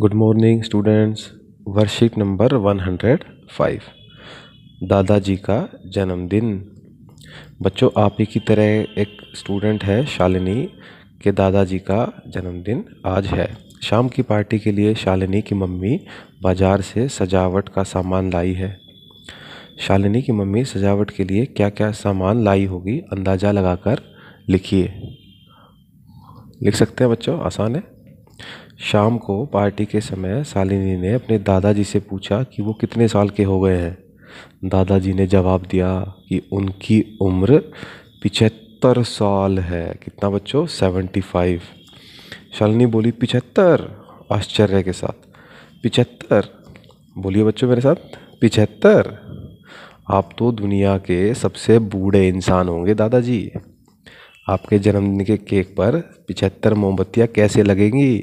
Good morning students वर्षिक number 105 दादाजी का जन्मदिन बच्चों आप ही की तरह एक स्टूडेंट है शालिनी के दादाजी का जन्मदिन आज है शाम की पार्टी के लिए शालिनी की मम्मी बाज़ार से सजावट का सामान लाई है शालिनी की मम्मी सजावट के लिए क्या क्या सामान लाई होगी अंदाज़ा लगाकर लिखिए लिख सकते हैं बच्चों आसान है शाम को पार्टी के समय शालिनी ने अपने दादाजी से पूछा कि वो कितने साल के हो गए हैं दादाजी ने जवाब दिया कि उनकी उम्र पिछहत्तर साल है कितना बच्चों सेवेंटी फाइव शालिनी बोली पिछहत्तर आश्चर्य के साथ पिछहत्तर बोलिए बच्चों मेरे साथ पिछहत्तर आप तो दुनिया के सबसे बूढ़े इंसान होंगे दादाजी आपके जन्मदिन के केक पर पिचहत्तर मोमबत्तियाँ कैसे लगेंगी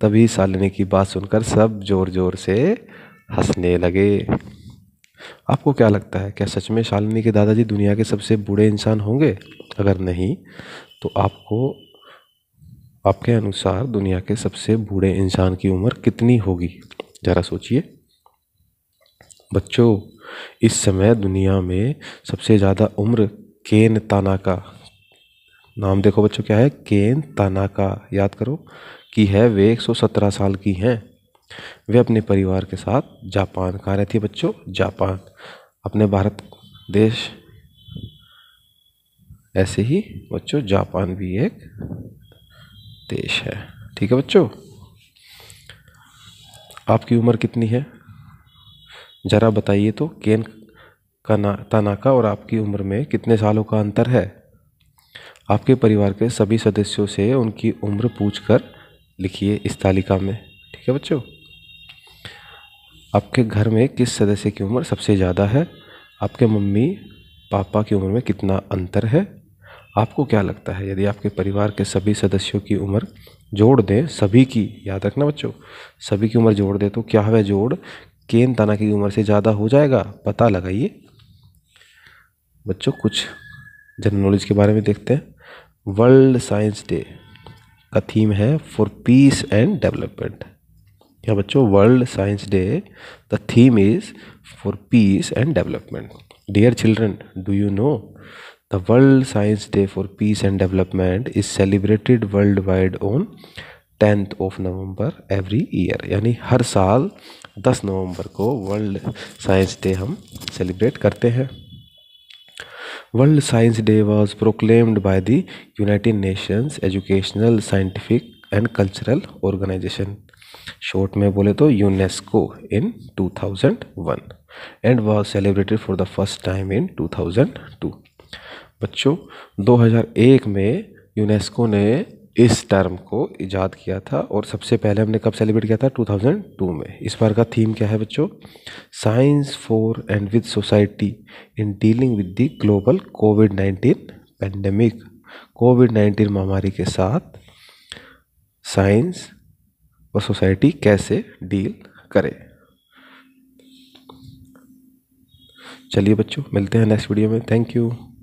तभी सालिनी की बात सुनकर सब जोर जोर से हंसने लगे आपको क्या लगता है क्या सच में शालिनी के दादाजी दुनिया के सबसे बूढ़े इंसान होंगे अगर नहीं तो आपको आपके अनुसार दुनिया के सबसे बूढ़े इंसान की उम्र कितनी होगी ज़रा सोचिए बच्चों इस समय दुनिया में सबसे ज़्यादा उम्र केन ताना का नाम देखो बच्चों क्या है केन तानाका याद करो कि है वे 117 साल की हैं वे अपने परिवार के साथ जापान कहा रहती है बच्चों जापान अपने भारत देश ऐसे ही बच्चों जापान भी एक देश है ठीक है बच्चों आपकी उम्र कितनी है ज़रा बताइए तो केन का ना तानाका और आपकी उम्र में कितने सालों का अंतर है आपके परिवार के सभी सदस्यों से उनकी उम्र पूछ कर लिखिए इस तालिका में ठीक है बच्चों आपके घर में किस सदस्य की उम्र सबसे ज़्यादा है आपके मम्मी पापा की उम्र में कितना अंतर है आपको क्या लगता है यदि आपके परिवार के सभी सदस्यों की उम्र जोड़ दें सभी की याद रखना बच्चों सभी की उम्र जोड़ दें तो क्या वह जोड़ केन ताना की उम्र से ज़्यादा हो जाएगा पता लगाइए बच्चों कुछ जनरल नॉलेज के बारे में देखते हैं वर्ल्ड साइंस डे का थीम है फॉर पीस एंड डेवलपमेंट क्या बच्चों world science day the theme is for peace and development dear children do you know the world science day for peace and development is celebrated worldwide on tenth of November every year यानी हर साल 10 नवंबर को world science day हम celebrate करते हैं World Science Day was proclaimed by the United Nations Educational, Scientific and Cultural Organization, short में बोले तो UNESCO in 2001 and was celebrated for the first time in 2002. बच्चों 2001 में यूनेस्को ने इस टर्म को इजाद किया था और सबसे पहले हमने कब सेलिब्रेट किया था 2002 में इस बार का थीम क्या है बच्चों science for and with society in dealing with the global COVID nineteen pandemic COVID nineteen महामारी के साथ साइंस और सोसाइटी कैसे डील करे चलिए बच्चों मिलते हैं नेक्स्ट वीडियो में थैंक यू